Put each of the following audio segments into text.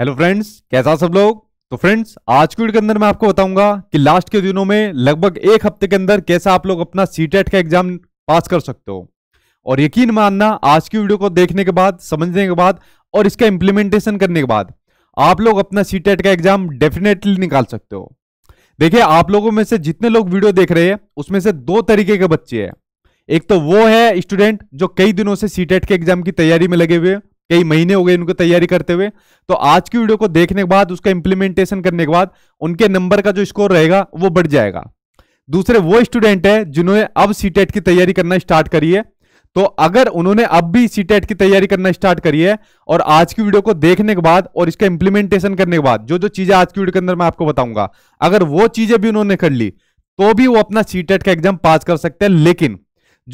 hello friends कैसा सब लोग तो फ्रेंड्स आज की वीडियो के अंदर मैं आपको बताऊंगा कि लास्ट के दिनों में लगभग एक हफ्ते के अंदर कैसा आप लोग अपना सी e का एग्जाम पास कर सकते हो और यकीन मानना आज की वीडियो को देखने के बाद समझने के बाद और इसका इम्प्लीमेंटेशन करने के बाद आप लोग अपना सी e का एग्जाम डेफिनेटली निकाल सकते हो देखिये आप लोगों में से जितने लोग वीडियो देख रहे हैं उसमें से दो तरीके के बच्चे हैं एक तो वो है स्टूडेंट जो कई दिनों से सी e के एग्जाम की तैयारी में लगे हुए हैं कई महीने हो गए उनको तैयारी करते हुए तो आज की वीडियो को देखने के बाद उसका इंप्लीमेंटेशन करने के बाद उनके नंबर का जो स्कोर रहेगा वो बढ़ जाएगा दूसरे वो स्टूडेंट है जिन्होंने अब सीटेट e की तैयारी करना स्टार्ट करी है तो अगर उन्होंने अब भी सीटेट e की तैयारी करना स्टार्ट करी है और आज की वीडियो को देखने के बाद और इसका इंप्लीमेंटेशन करने के बाद जो जो चीजें आज की वीडियो के अंदर मैं आपको बताऊंगा अगर वो चीजें भी उन्होंने कर ली तो भी वो अपना सीटेट e का एग्जाम पास कर सकते हैं लेकिन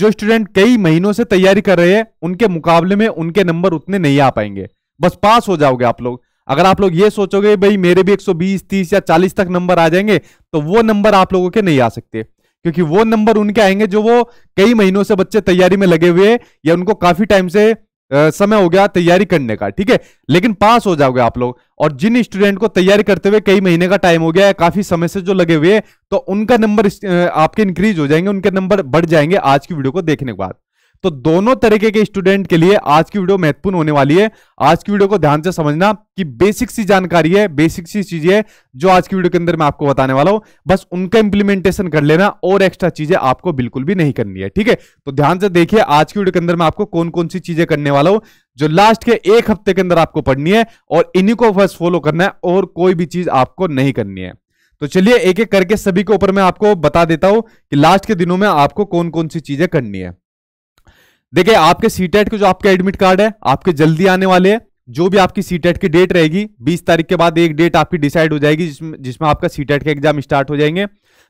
जो स्टूडेंट कई महीनों से तैयारी कर रहे हैं उनके मुकाबले में उनके नंबर उतने नहीं आ पाएंगे बस पास हो जाओगे आप लोग अगर आप लोग ये सोचोगे भाई मेरे भी 120, 30 या 40 तक नंबर आ जाएंगे तो वो नंबर आप लोगों के नहीं आ सकते क्योंकि वो नंबर उनके आएंगे जो वो कई महीनों से बच्चे तैयारी में लगे हुए या उनको काफी टाइम से समय हो गया तैयारी करने का ठीक है लेकिन पास हो जाओगे आप लोग और जिन स्टूडेंट को तैयारी करते हुए कई महीने का टाइम हो गया है काफी समय से जो लगे हुए हैं तो उनका नंबर आपके इंक्रीज हो जाएंगे उनके नंबर बढ़ जाएंगे आज की वीडियो को देखने के बाद तो दोनों तरीके के स्टूडेंट के लिए आज की वीडियो महत्वपूर्ण होने वाली है आज की वीडियो को ध्यान से समझना कि बेसिक सी जानकारी है बेसिक सी चीजें है जो आज की वीडियो के अंदर मैं आपको बताने वाला हूं बस उनका इंप्लीमेंटेशन कर लेना और एक्स्ट्रा चीजें आपको बिल्कुल भी नहीं करनी है ठीक है तो ध्यान से देखिए आज की वीडियो के अंदर मैं आपको कौन कौन सी चीजें करने वाला हूं जो लास्ट के एक हफ्ते के अंदर आपको पढ़नी है और इन्हीं को फर्स्ट फॉलो करना है और कोई भी चीज आपको नहीं करनी है तो चलिए एक एक करके सभी के ऊपर मैं आपको बता देता हूं कि लास्ट के दिनों में आपको कौन कौन सी चीजें करनी है देखिए आपके सी टेट के जो आपके एडमिट कार्ड है आपके जल्दी आने वाले हैं जो भी आपकी सी टेट की डेट रहेगी 20 तारीख के बाद एक डेट आपकी डिसाइड हो जाएगी जिसमें जिसमें आपका सी टेट के एग्जाम स्टार्ट हो जाएंगे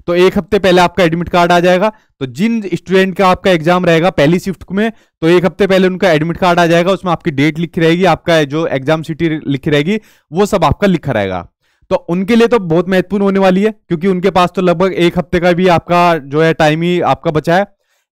तो एक हफ्ते पहले आपका एडमिट कार्ड आ जाएगा तो जिन स्टूडेंट का आपका एग्जाम रहेगा पहली शिफ्ट में तो एक हफ्ते पहले उनका एडमिट कार्ड आ जाएगा उसमें आपकी डेट लिखी रहेगी आपका जो एग्जाम सिटी लिखी रहेगी वो सब आपका लिखा रहेगा तो उनके लिए तो बहुत महत्वपूर्ण होने वाली है क्योंकि उनके पास तो लगभग एक हफ्ते का भी आपका जो है टाइम ही आपका बचा है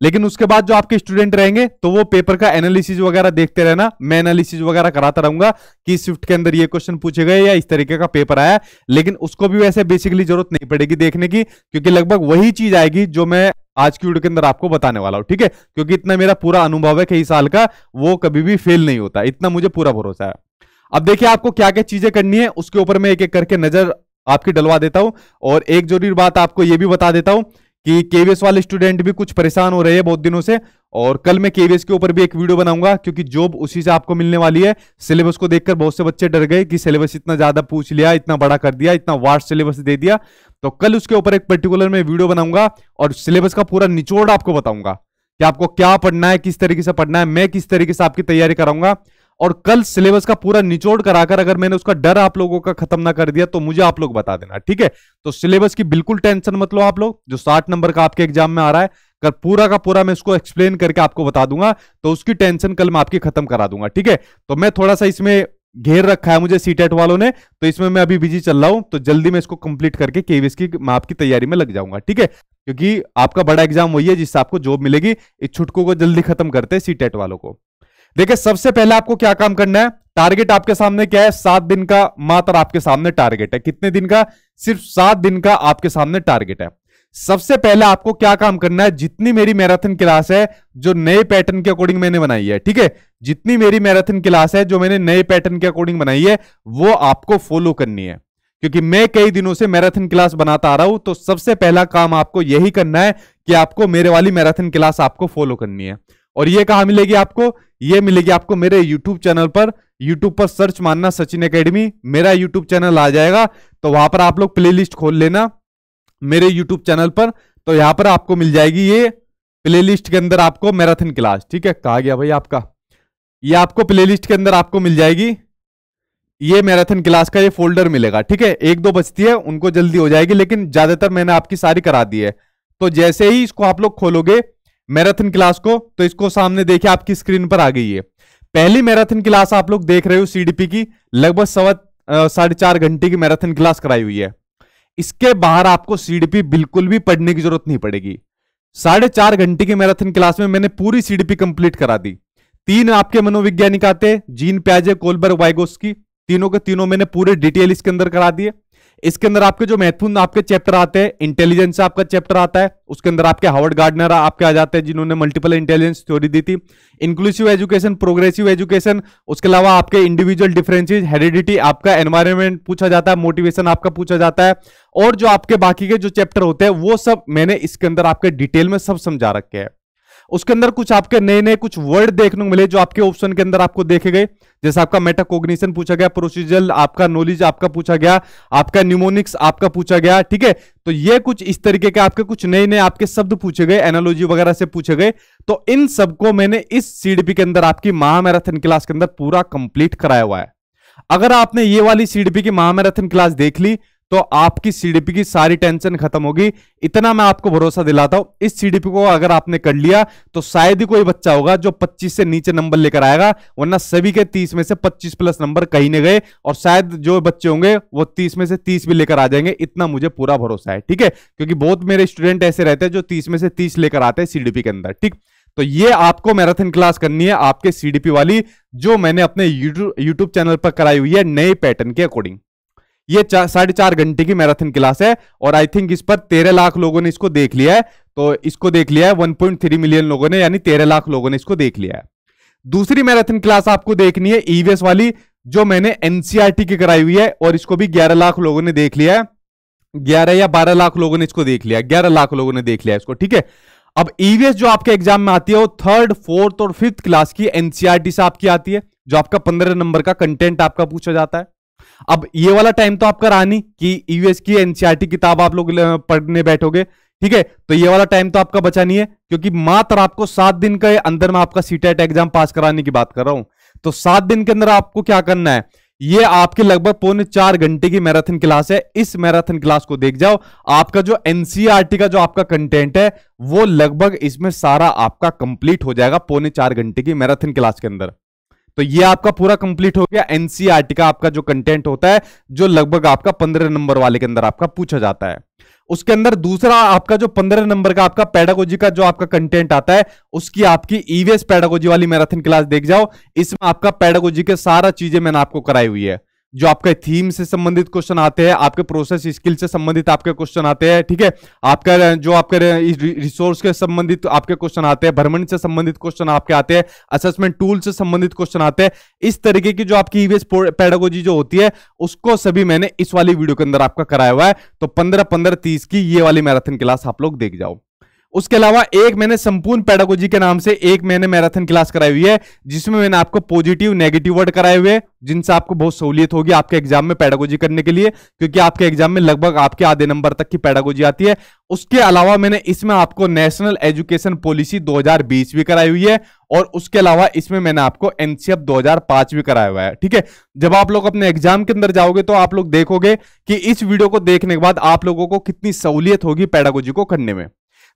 लेकिन उसके बाद जो आपके स्टूडेंट रहेंगे तो वो पेपर का एनालिसिस वगैरह देखते रहना मैं एनालिसिस वगैरह कराता रहूंगा कि स्विफ्ट के अंदर ये क्वेश्चन पूछे गए या इस तरीके का पेपर आया लेकिन उसको भी वैसे बेसिकली जरूरत नहीं पड़ेगी देखने की क्योंकि लगभग वही चीज आएगी जो मैं आज की वीडियो के अंदर आपको बताने वाला हूं ठीक है क्योंकि इतना मेरा पूरा अनुभव है कई साल का वो कभी भी फेल नहीं होता इतना मुझे पूरा भरोसा है अब देखिए आपको क्या क्या चीजें करनी है उसके ऊपर मैं एक एक करके नजर आपकी डलवा देता हूं और एक जरूरी बात आपको यह भी बता देता हूं कि केवीएस वाले स्टूडेंट भी कुछ परेशान हो रहे हैं बहुत दिनों से और कल मैं केवीएस के ऊपर भी एक वीडियो बनाऊंगा क्योंकि जॉब उसी से आपको मिलने वाली है सिलेबस को देखकर बहुत से बच्चे डर गए कि सिलेबस इतना ज्यादा पूछ लिया इतना बड़ा कर दिया इतना वास्ट सिलेबस दे दिया तो कल उसके ऊपर एक पर्टिकुलर मैं वीडियो बनाऊंगा और सिलेबस का पूरा निचोड़ आपको बताऊंगा कि आपको क्या पढ़ना है किस तरीके से पढ़ना है मैं किस तरीके से आपकी तैयारी कराऊंगा और कल सिलेबस का पूरा निचोड़ कराकर अगर मैंने उसका डर आप लोगों का खत्म ना कर दिया तो मुझे आप लोग बता देना ठीक है तो सिलेबस की बिल्कुल टेंशन मत लो आप लोग जो साठ नंबर का आपके एग्जाम में आ रहा है कल पूरा का पूरा मैं इसको एक्सप्लेन करके आपको बता दूंगा तो उसकी टेंशन कल मैं आपकी खत्म करा दूंगा ठीक है तो मैं थोड़ा सा इसमें घेर रखा है मुझे सीटेट e वालों ने तो इसमें मैं अभी बिजी चल रहा हूं तो जल्दी मैं इसको कंप्लीट करके केवीएस की मैं आपकी तैयारी में लग जाऊंगा ठीक है क्योंकि आपका बड़ा एग्जाम वही है जिससे आपको जॉब मिलेगी इस छुटकों को जल्दी खत्म करते हैं सीटेट e वालों को देखिए सबसे पहले आपको क्या काम करना है टारगेट आपके सामने क्या है सात दिन का मात्र आपके सामने टारगेट है कितने दिन का सिर्फ सात दिन का आपके सामने टारगेट है सबसे पहले आपको क्या काम करना है जितनी मेरी मैराथन क्लास है जो नए पैटर्न के अकॉर्डिंग मैंने बनाई है ठीक है जितनी मेरी मैराथन क्लास है जो मैंने नए पैटर्न के अकॉर्डिंग बनाई है वो आपको फॉलो करनी है क्योंकि मैं कई दिनों से मैराथन क्लास बनाता आ रहा हूं तो सबसे पहला काम आपको यही करना है कि आपको मेरे वाली मैराथन क्लास आपको फॉलो करनी है और ये कहा मिलेगी आपको ये मिलेगी आपको मेरे यूट्यूब चैनल पर यूट्यूब पर सर्च मानना सचिन अकेडमी मेरा यूट्यूब चैनल आ जाएगा तो वहां पर आप लोग प्ले खोल लेना मेरे यूट्यूब चैनल पर तो यहां पर आपको मिल जाएगी ये प्ले के अंदर आपको मैराथन क्लास ठीक है कहा गया भाई आपका ये आपको प्ले के अंदर आपको मिल जाएगी ये मैराथन क्लास का ये फोल्डर मिलेगा ठीक है एक दो बचती है उनको जल्दी हो जाएगी लेकिन ज्यादातर मैंने आपकी सारी करा दी है तो जैसे ही इसको आप लोग खोलोगे मैराथन क्लास को तो इसको सामने देखिए आपकी स्क्रीन पर आ गई है पहली मैराथन क्लास आप लोग देख रहे हो सीडीपी की लगभग सवा साढ़े चार घंटे की मैराथन क्लास कराई हुई है इसके बाहर आपको सीडीपी बिल्कुल भी पढ़ने की जरूरत नहीं पड़ेगी साढ़े चार घंटे की मैराथन क्लास में मैंने पूरी सीडीपी कंप्लीट करा दी तीन आपके मनोविज्ञानिक आते हैं जीन प्याजे कोलबर वाइगोस की तीनों के तीनों मैंने पूरे डिटेल इसके अंदर करा दिए इसके अंदर आपके जो महत्वपूर्ण आपके चैप्टर आते हैं इंटेलिजेंस आपका चैप्टर आता है उसके अंदर आपके हार्वर्ड गार्डनर आपके आ जाते हैं जिन्होंने मल्टीपल इंटेलिजेंस थ्योरी दी थी इंक्लूसिव एजुकेशन प्रोग्रेसिव एजुकेशन उसके अलावा आपके इंडिविजुअल डिफरेंसेज हेरिडिटी आपका एनवायरमेंट पूछा जाता है मोटिवेशन आपका पूछा जाता है और जो आपके बाकी के जो चैप्टर होते हैं वो सब मैंने इसके अंदर आपके डिटेल में सब समझा रखे हैं उसके अंदर कुछ आपके नए नए कुछ वर्ड देखने को मिले जो आपके ऑप्शन के अंदर आपको देखे गए जैसे आपका मेटाकोग्निशन पूछा गया प्रोसीजर आपका नॉलेज आपका पूछा गया आपका न्यूमोनिक्स आपका पूछा गया ठीक है तो ये कुछ इस तरीके के आपके कुछ नए नए आपके शब्द पूछे गए एनोलॉजी वगैरह से पूछे गए तो इन सबको मैंने इस सीडीपी के अंदर आपकी महामैराथन क्लास के अंदर पूरा कंप्लीट कराया हुआ है अगर आपने ये वाली सीडीपी की महामैराथन क्लास देख ली तो आपकी सीडीपी की सारी टेंशन खत्म होगी इतना मैं आपको भरोसा दिलाता हूं इस सीडीपी को अगर आपने कर लिया तो शायद ही कोई बच्चा होगा जो 25 से नीचे नंबर लेकर आएगा वरना सभी के 30 में से 25 प्लस नंबर कहीं नहीं गए और शायद जो बच्चे होंगे वो 30 में से 30 भी लेकर आ जाएंगे इतना मुझे पूरा भरोसा है ठीक है क्योंकि बहुत मेरे स्टूडेंट ऐसे रहते हैं जो तीस में से तीस लेकर आते हैं सीडीपी के अंदर ठीक तो ये आपको मैराथन क्लास करनी है आपके सीडीपी वाली जो मैंने अपने यूट्यूब चैनल पर कराई हुई है नए पैटर्न के अकॉर्डिंग ये साढ़े चार घंटे की मैराथन क्लास है और आई थिंक इस पर तेरह लाख लोगों ने इसको देख लिया है तो इसको देख लिया है वन पॉइंट थ्री मिलियन लोगों ने यानी तेरह लाख लोगों ने इसको देख लिया है दूसरी मैराथन क्लास आपको देखनी है ईवीएस e वाली जो मैंने एनसीआरटी e की कराई हुई है और इसको भी ग्यारह लाख लोगों ने देख लिया है ग्यारह या बारह लाख लोगों ने इसको देख लिया ग्यारह लाख लोगों ने देख लिया इसको ठीक है अब ईवीएस e जो आपके एग्जाम में आती है वो थर्ड फोर्थ और फिफ्थ क्लास की एनसीआरटी से आपकी आती है जो आपका पंद्रह नंबर का कंटेंट आपका पूछा जाता है अब ये वाला टाइम तो आपका रहा नहीं कि यूएस e की एनसीआरटी e किताब आप लोग पढ़ने बैठोगे ठीक है तो ये वाला टाइम तो आपका बचा नहीं है क्योंकि मात्र आपको सात दिन के अंदर में आपका सीटेट एग्जाम पास कराने की बात कर रहा हूं तो सात दिन के अंदर आपको क्या करना है ये आपके लगभग पौने चार घंटे की मैराथन क्लास है इस मैराथन क्लास को देख जाओ आपका जो एनसीआरटी e का जो आपका कंटेंट है वो लगभग इसमें सारा आपका कंप्लीट हो जाएगा पौने चार घंटे की मैराथन क्लास के अंदर तो ये आपका पूरा कंप्लीट हो गया एनसीआरटी e का आपका जो कंटेंट होता है जो लगभग आपका पंद्रह नंबर वाले के अंदर आपका पूछा जाता है उसके अंदर दूसरा आपका जो पंद्रह नंबर का आपका पेडागोजी का जो आपका कंटेंट आता है उसकी आपकी ईवीएस e पेडागोजी वाली मैराथन क्लास देख जाओ इसमें आपका पेडागोजी के सारा चीजें मैंने आपको कराई हुई है जो आपके थीम से संबंधित क्वेश्चन आते हैं आपके प्रोसेस स्किल से संबंधित आपके क्वेश्चन आते हैं ठीक है आपका जो आपके रिसोर्स के संबंधित आपके क्वेश्चन आते हैं भ्रमण से संबंधित क्वेश्चन आपके आते हैं असेसमेंट टूल से संबंधित क्वेश्चन आते हैं इस तरीके की जो आपकी ईवीएस पेडागोजी जो होती है उसको सभी मैंने इस वाली वीडियो के अंदर आपका कराया हुआ है तो पंद्रह पंद्रह तीस की ये वाली मैराथन क्लास आप लोग देख जाओ उसके अलावा एक मैंने संपूर्ण पेडागोजी के नाम से एक मैंने मैराथन क्लास कराई हुई है जिसमें मैंने आपको पॉजिटिव नेगेटिव वर्ड कराए हुए जिनसे आपको बहुत सहूलियत होगी आपके एग्जाम में पेडागोजी करने के लिए क्योंकि आपके एग्जाम में लगभग आपके आधे नंबर तक की पेडागोजी आती है उसके अलावा मैंने इसमें आपको नेशनल एजुकेशन पॉलिसी दो भी कराई हुई है और उसके अलावा इसमें मैंने आपको एनसीएफ e दो भी कराया हुआ है ठीक है जब आप लोग अपने एग्जाम के अंदर जाओगे तो आप लोग देखोगे कि इस वीडियो को देखने के बाद आप लोगों को कितनी सहूलियत होगी पेडागोजी को करने में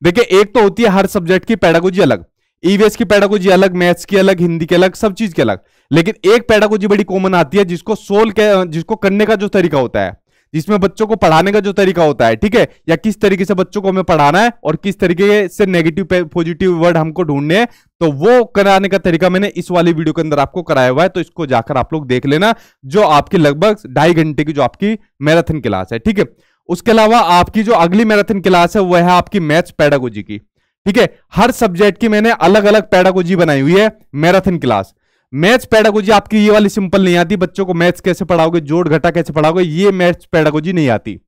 देखिए एक तो होती है हर सब्जेक्ट की पैडागोजी अलग ईवीएस e की पैडागोजी अलग मैथ्स की अलग हिंदी की अलग सब चीज की अलग लेकिन एक पैडागोजी बड़ी कॉमन आती है जिसको सोल के जिसको करने का जो तरीका होता है जिसमें बच्चों को पढ़ाने का जो तरीका होता है ठीक है या किस तरीके से बच्चों को हमें पढ़ाना है और किस तरीके से नेगेटिव पॉजिटिव वर्ड हमको ढूंढने हैं तो वो कराने का तरीका मैंने इस वाली वीडियो के अंदर आपको कराया हुआ है तो इसको जाकर आप लोग देख लेना जो आपकी लगभग ढाई घंटे की जो आपकी मैराथन क्लास है ठीक है उसके अलावा आपकी जो अगली मैराथन क्लास है वह है आपकी मैथ्स पैडागोजी की ठीक है हर सब्जेक्ट की मैंने अलग अलग पैडागोजी बनाई हुई है मैराथन क्लास मैथ्स पैडागोजी आपकी ये वाली सिंपल नहीं आती बच्चों को मैथ्स कैसे पढ़ाओगे जोड़ घटा कैसे पढ़ाओगे ये मैथ्स पैडागोजी नहीं आती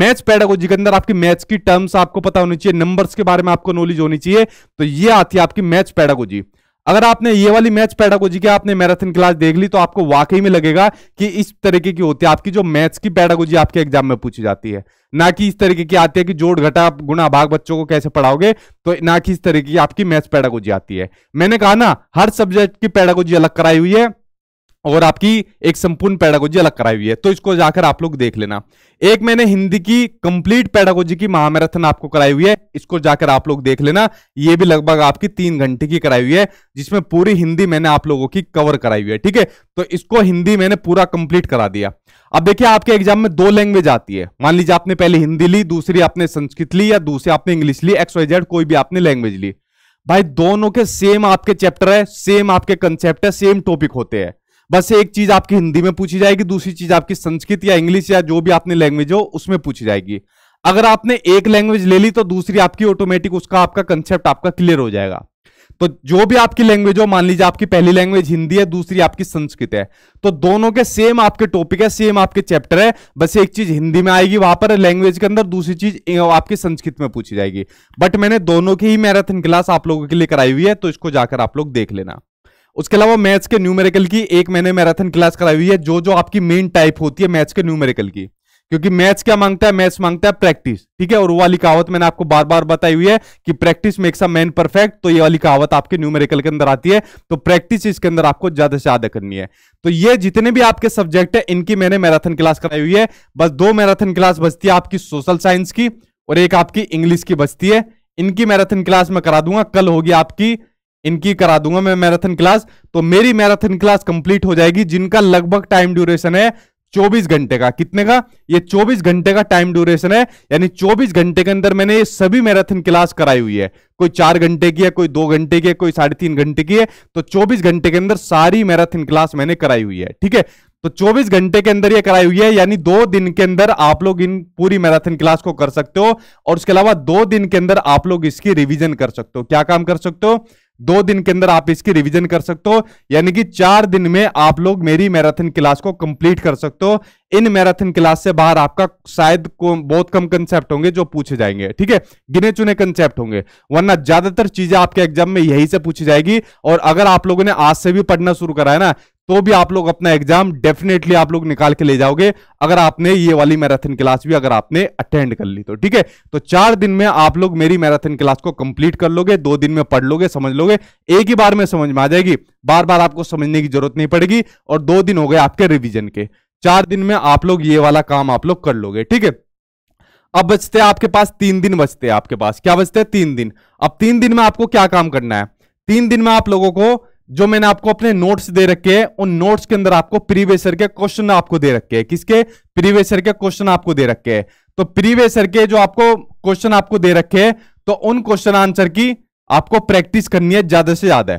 मैथ्स पैडागोजी के अंदर आपकी मैथ्स की टर्म्स आपको पता होनी चाहिए नंबर्स के बारे में आपको नॉलेज होनी चाहिए तो ये आती है आपकी मैथ्स पैडागोजी अगर आपने ये वाली मैथ्स पैडागोजी की आपने मैराथन क्लास देख ली तो आपको वाकई में लगेगा कि इस तरीके की होती है आपकी जो मैथ्स की पैडागोजी आपके एग्जाम में पूछी जाती है ना कि इस तरीके की आती है कि जोड़ घटा गुना भाग बच्चों को कैसे पढ़ाओगे तो ना कि इस तरीके की आपकी मैथ्स पैडागोजी आती है मैंने कहा ना हर सब्जेक्ट की पैडागोजी अलग कराई हुई है और आपकी एक संपूर्ण पैडागोजी अलग कराई हुई है तो इसको जाकर आप लोग देख लेना एक मैंने हिंदी की कंप्लीट पैडागोजी की महामैराथन आपको कराई हुई है इसको जाकर आप लोग देख लेना ये भी लगभग आपकी तीन घंटे की कराई हुई है जिसमें पूरी हिंदी मैंने आप लोगों की कवर कराई हुई है ठीक है तो इसको हिंदी मैंने पूरा कंप्लीट करा दिया अब देखिए आपके एग्जाम में दो लैंग्वेज आती है मान लीजिए आपने पहले हिंदी ली दूसरी आपने संस्कृत ली या दूसरी आपने इंग्लिश ली एक्स वाई जेड कोई भी आपने लैंग्वेज ली भाई दोनों के सेम आपके चैप्टर है सेम आपके कंसेप्ट है सेम टॉपिक होते हैं बस एक चीज आपकी हिंदी में पूछी जाएगी दूसरी चीज आपकी संस्कृत या इंग्लिश या जो भी आपने लैंग्वेज हो उसमें पूछी जाएगी अगर आपने एक लैंग्वेज ले ली तो दूसरी आपकी ऑटोमेटिक उसका आपका कंसेप्ट आपका क्लियर हो जाएगा तो जो भी आपकी लैंग्वेज हो मान लीजिए आपकी पहली लैंग्वेज हिंदी है दूसरी आपकी संस्कृत है तो दोनों के सेम आपके टॉपिक है सेम आपके चैप्टर है बस एक चीज हिंदी में आएगी वहां पर लैंग्वेज के अंदर दूसरी चीज आपकी संस्कृत में पूछी जाएगी बट मैंने दोनों की ही मैराथन क्लास आप लोगों के लिए कराई हुई है तो इसको जाकर आप लोग देख लेना उसके अलावा मैथ्स के न्यूमेरिकल की एक महीने मैराथन क्लास कराई हुई है जो जो आपकी मेन टाइप होती है मैथ्स के न्यूमेरिकल की क्योंकि मैथ्स क्या मांगता है मैथ्स मांगता है प्रैक्टिस ठीक है और वो वाली कहावत मैंने आपको बार बार बताई हुई है कि practice makes a man perfect तो ये वाली कहावत आपके न्यूमेरिकल के अंदर आती है तो प्रैक्टिस इसके अंदर आपको ज्यादा से ज्यादा करनी है तो ये जितने भी आपके सब्जेक्ट है इनकी मैंने मैराथन क्लास कराई हुई है बस दो मैराथन क्लास बचती है आपकी सोशल साइंस की और एक आपकी इंग्लिश की बचती है इनकी मैराथन क्लास में करा दूंगा कल होगी आपकी इनकी करा दूंगा मैं मैराथन क्लास तो मेरी मैराथन क्लास कंप्लीट हो जाएगी जिनका लगभग टाइम ड्यूरेशन है 24 घंटे का कितने का ये 24 घंटे का टाइम ड्यूरेशन है यानी 24 घंटे के अंदर मैंने ये सभी मैराथन क्लास कराई हुई है कोई चार घंटे की है कोई दो घंटे की है कोई साढ़े तीन घंटे की है तो 24 घंटे के अंदर सारी मैराथन क्लास मैंने कराई हुई है ठीक है तो 24 घंटे के अंदर ये कराई हुई है यानी दो दिन के अंदर आप लोग इन पूरी मैराथन क्लास को कर सकते हो और उसके अलावा दो दिन के अंदर आप लोग इसकी रिविजन कर सकते हो क्या काम कर सकते हो दो दिन के अंदर आप इसकी रिवीजन कर सकते हो यानी कि चार दिन में आप लोग मेरी मैराथन क्लास को कंप्लीट कर सकते हो इन मैराथन क्लास से बाहर आपका शायद बहुत कम कंसेप्ट होंगे जो पूछे जाएंगे ठीक है गिने चुने कंसेप्ट होंगे वरना ज्यादातर चीजें आपके एग्जाम में यही से पूछी जाएगी और अगर आप लोगों ने आज से भी पढ़ना शुरू करा है ना तो भी आप लोग अपना एग्जाम डेफिनेटली आप लोग निकाल के ले जाओगे अगर आपने ये वाली मैराथन क्लास भी अगर आपने अटेंड कर ली तो ठीक है तो चार दिन में आप लोग मेरी मैराथन क्लास को कंप्लीट कर लोगे दो दिन में पढ़ लोगे समझ लोगे एक ही बार में समझ में आ जाएगी बार बार आपको समझने की जरूरत नहीं पड़ेगी और दो दिन हो गए आपके रिविजन के चार दिन में आप लोग ये वाला काम आप लोग कर लोगे ठीक है अब बचते हैं आपके पास तीन दिन बचते हैं आपके पास क्या बचते हैं तीन दिन अब तीन दिन में आपको क्या काम करना है तीन दिन में आप लोगों को जो मैंने आपको अपने नोट्स दे रखे हैं उन नोट्स के अंदर आपको प्रीवेसर के क्वेश्चन आपको दे रखे हैं किसके प्रीवेसर के क्वेश्चन आपको दे रखे हैं तो प्रीवेसर के जो आपको क्वेश्चन आपको दे रखे हैं तो उन क्वेश्चन आंसर की आपको प्रैक्टिस करनी है ज्यादा से ज्यादा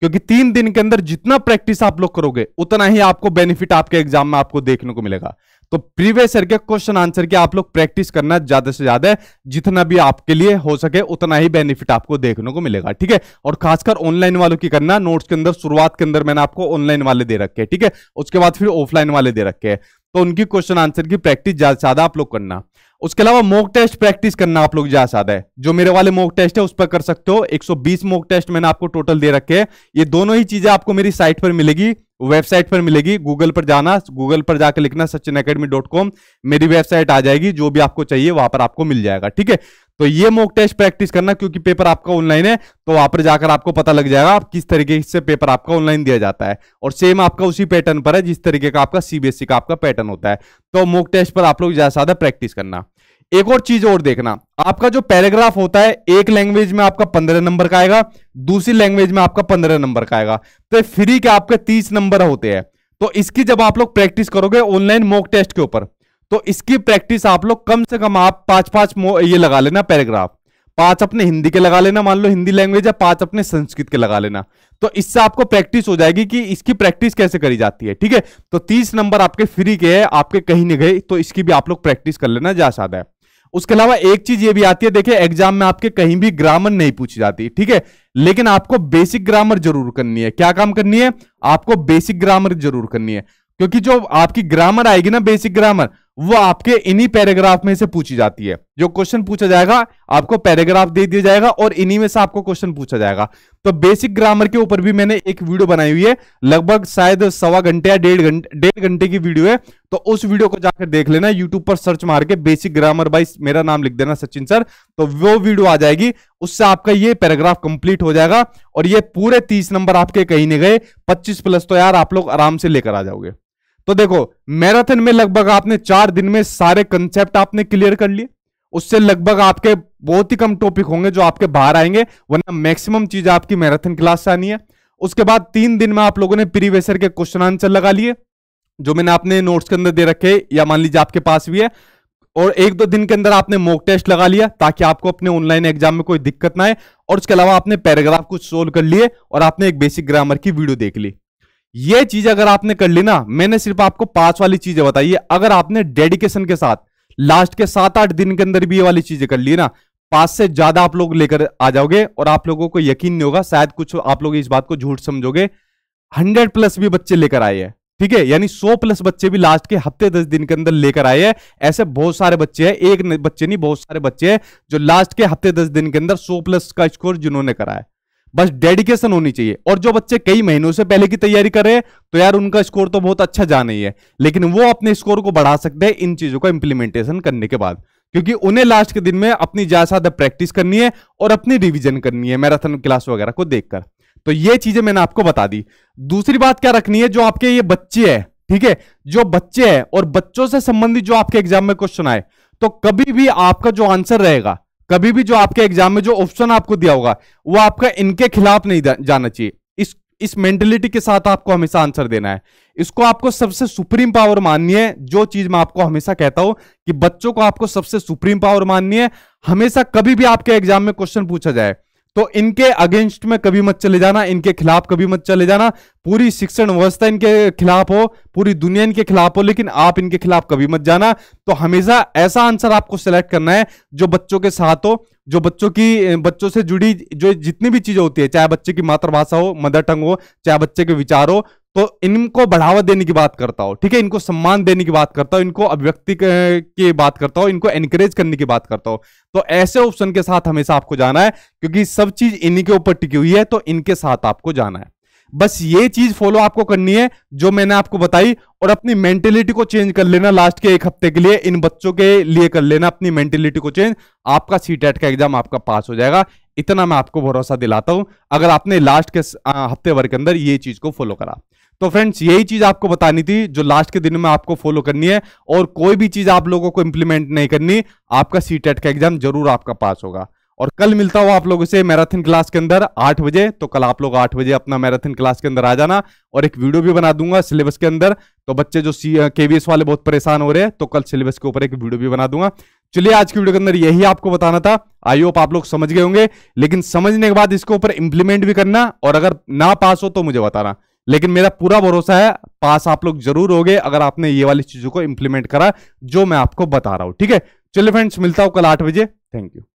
क्योंकि तीन दिन के अंदर जितना प्रैक्टिस आप लोग करोगे उतना ही आपको बेनिफिट आपके एग्जाम में आपको देखने को मिलेगा तो प्रीवियस ईयर के क्वेश्चन आंसर की आप लोग प्रैक्टिस करना ज्यादा से ज्यादा जितना भी आपके लिए हो सके उतना ही बेनिफिट आपको देखने को मिलेगा ठीक है और खासकर ऑनलाइन वालों की करना नोट्स के अंदर शुरुआत के अंदर मैंने आपको ऑनलाइन वाले दे रखे हैं ठीक है उसके बाद फिर ऑफलाइन वाले दे रखे हैं तो उनकी क्वेश्चन आंसर की प्रैक्टिस ज्यादा से ज्यादा आप लोग करना उसके अलावा मॉक टेस्ट प्रैक्टिस करना आप लोग ज्यादा ज्यादा है जो मेरे वाले मॉक टेस्ट है उस पर कर सकते हो 120 मॉक टेस्ट मैंने आपको टोटल दे रखे हैं ये दोनों ही चीजें आपको मेरी साइट पर मिलेगी वेबसाइट पर मिलेगी गूगल पर जाना गूगल पर जाकर लिखना सचिन अकेडमी डॉट कॉम मेरी वेबसाइट आ जाएगी जो भी आपको चाहिए वहां पर आपको मिल जाएगा ठीक है तो ये मॉक टेस्ट प्रैक्टिस करना क्योंकि पेपर आपका ऑनलाइन है तो वहां पर जाकर आपको पता लग जाएगा आप किस तरीके से पेपर आपका ऑनलाइन दिया जाता है और सेम आपका उसी पैटर्न पर है जिस तरीके का आपका सीबीएसई e का आपका पैटर्न होता है तो मॉक टेस्ट पर आप लोग ज्यादा से ज्यादा प्रैक्टिस करना एक और चीज और देखना आपका जो पैराग्राफ होता है एक लैंग्वेज में आपका पंद्रह नंबर का आएगा दूसरी लैंग्वेज में आपका पंद्रह नंबर का आएगा तो फ्री के आपके तीस नंबर होते हैं तो इसकी जब आप लोग प्रैक्टिस करोगे ऑनलाइन मॉक टेस्ट के ऊपर तो इसकी प्रैक्टिस आप लोग कम से कम आप पांच पांच ये लगा लेना पैराग्राफ पांच अपने हिंदी के लगा लेना मान लो हिंदी लैंग्वेज है पांच अपने संस्कृत के लगा लेना तो इससे आपको प्रैक्टिस हो जाएगी कि इसकी प्रैक्टिस कैसे करी जाती है ठीक है तो तीस नंबर आपके फ्री के है आपके कहीं नहीं गए तो इसकी भी आप लोग प्रैक्टिस कर लेना जा सकता है उसके अलावा एक चीज ये भी आती है देखिए एग्जाम में आपके कहीं भी ग्रामर नहीं पूछी जाती ठीक है लेकिन आपको बेसिक ग्रामर जरूर करनी है क्या काम करनी है आपको बेसिक ग्रामर जरूर करनी है क्योंकि जो आपकी ग्रामर आएगी ना बेसिक ग्रामर वो आपके इन्हीं पैराग्राफ में से पूछी जाती है जो क्वेश्चन पूछा जाएगा आपको पैराग्राफ दे दिया जाएगा और इन्हीं में से आपको क्वेश्चन पूछा जाएगा तो बेसिक ग्रामर के ऊपर भी मैंने एक वीडियो बनाई हुई है लगभग शायद सवा घंटे या डेढ़ घंटे डेढ़ घंटे की वीडियो है तो उस वीडियो को जाकर देख लेना यूट्यूब पर सर्च मार के बेसिक ग्रामर बाई मेरा नाम लिख देना सचिन सर तो वो वीडियो आ जाएगी उससे आपका ये पैराग्राफ कंप्लीट हो जाएगा और ये पूरे तीस नंबर आपके कहीं नहीं गए पच्चीस प्लस तो यार आप लोग आराम से लेकर आ जाओगे तो देखो मैराथन में लगभग आपने चार दिन में सारे कंसेप्ट आपने क्लियर कर लिए उससे लगभग आपके बहुत ही कम टॉपिक होंगे जो आपके बाहर आएंगे वरना मैक्सिमम चीज आपकी मैराथन क्लास से आनी है उसके बाद तीन दिन में आप लोगों ने प्रीवेसर के क्वेश्चन आंसर लगा लिए जो मैंने आपने नोट्स के अंदर दे रखे या मान लीजिए आपके पास भी है और एक दो दिन के अंदर आपने मॉक टेस्ट लगा लिया ताकि आपको अपने ऑनलाइन एग्जाम में कोई दिक्कत ना आए और उसके अलावा आपने पैराग्राफ कुछ सोल्व कर लिए और आपने एक बेसिक ग्रामर की वीडियो देख ली ये चीज अगर आपने कर ली ना मैंने सिर्फ आपको पांच वाली चीजें बताई है अगर आपने डेडिकेशन के साथ लास्ट के सात आठ दिन के अंदर भी ये वाली चीजें कर ली ना पांच से ज्यादा आप लोग लेकर आ जाओगे और आप लोगों को यकीन नहीं होगा शायद कुछ आप लोग इस बात को झूठ समझोगे हंड्रेड प्लस भी बच्चे लेकर आए हैं ठीक है यानी सौ प्लस बच्चे भी लास्ट के हफ्ते दस दिन के अंदर लेकर आए हैं ऐसे बहुत सारे बच्चे हैं एक बच्चे नहीं बहुत सारे बच्चे हैं जो लास्ट के हफ्ते दस दिन के अंदर सौ प्लस का स्कोर जिन्होंने कराया बस डेडिकेशन होनी चाहिए और जो बच्चे कई महीनों से पहले की तैयारी कर रहे हैं तो यार उनका स्कोर तो बहुत अच्छा जा नहीं है लेकिन वो अपने स्कोर को बढ़ा सकते हैं इन चीजों का इंप्लीमेंटेशन करने के बाद क्योंकि उन्हें लास्ट के दिन में अपनी ज्यादा प्रैक्टिस करनी है और अपनी रिविजन करनी है मैराथन क्लास वगैरह को देखकर तो ये चीजें मैंने आपको बता दी दूसरी बात क्या रखनी है जो आपके ये बच्चे है ठीक है जो बच्चे हैं और बच्चों से संबंधित जो आपके एग्जाम में क्वेश्चन आए तो कभी भी आपका जो आंसर रहेगा कभी भी जो आपके एग्जाम में जो ऑप्शन आपको दिया होगा वो आपका इनके खिलाफ नहीं जाना चाहिए इस इस मेंटेलिटी के साथ आपको हमेशा आंसर देना है इसको आपको सबसे सुप्रीम पावर माननी है जो चीज मैं आपको हमेशा कहता हूं कि बच्चों को आपको सबसे सुप्रीम पावर माननी है हमेशा कभी भी आपके एग्जाम में क्वेश्चन पूछा जाए तो इनके अगेंस्ट में कभी मत चले जाना इनके खिलाफ कभी मत चले जाना पूरी शिक्षण व्यवस्था इनके खिलाफ हो पूरी दुनिया इनके खिलाफ हो लेकिन आप इनके खिलाफ कभी मत जाना तो हमेशा ऐसा आंसर आपको सेलेक्ट करना है जो बच्चों के साथ हो जो बच्चों की बच्चों से जुड़ी जो जितनी भी चीजें होती है चाहे बच्चे की मातृभाषा हो मदर टंग हो चाहे बच्चे के विचार हो तो इनको बढ़ावा देने की बात करता हो ठीक है इनको सम्मान देने की बात करता हूं इनको अभिव्यक्ति की बात करता हूं इनको एनकरेज करने की बात करता हूं तो ऐसे ऑप्शन के साथ हमेशा आपको जाना है क्योंकि सब चीज इन्हीं के ऊपर टिकी हुई है तो इनके साथ आपको जाना है बस ये चीज फॉलो आपको करनी है जो मैंने आपको बताई और अपनी मेंटेलिटी को चेंज कर लेना लास्ट के एक हफ्ते के लिए इन बच्चों के लिए कर लेना अपनी मेंटेलिटी को चेंज आपका सी टेट का एग्जाम आपका पास हो जाएगा इतना मैं आपको भरोसा दिलाता हूं अगर आपने लास्ट के हफ्ते भर के अंदर ये चीज को फॉलो करा तो फ्रेंड्स यही चीज आपको बतानी थी जो लास्ट के दिन में आपको फॉलो करनी है और कोई भी चीज आप लोगों को इंप्लीमेंट नहीं करनी आपका सी का एग्जाम जरूर आपका पास होगा और कल मिलता हूं आप लोगों से मैराथन क्लास के अंदर आठ बजे तो कल आप लोग आठ बजे अपना मैराथन क्लास के अंदर आ जाना और एक वीडियो भी बना दूंगा सिलेबस के अंदर तो बच्चे जो सी केवीएस वाले बहुत परेशान हो रहे हैं तो कल सिलेबस के ऊपर एक वीडियो भी बना दूंगा चलिए आज की वीडियो के अंदर यही आपको बताना था आई होप आप लोग समझ गए होंगे लेकिन समझने के बाद इसके ऊपर इंप्लीमेंट भी करना और अगर ना पास हो तो मुझे बताना लेकिन मेरा पूरा भरोसा है पास आप लोग जरूर हो अगर आपने ये वाली चीजों को इंप्लीमेंट करा जो मैं आपको बता रहा हूं ठीक है चलिए फ्रेंड्स मिलता हूं कल आठ बजे थैंक यू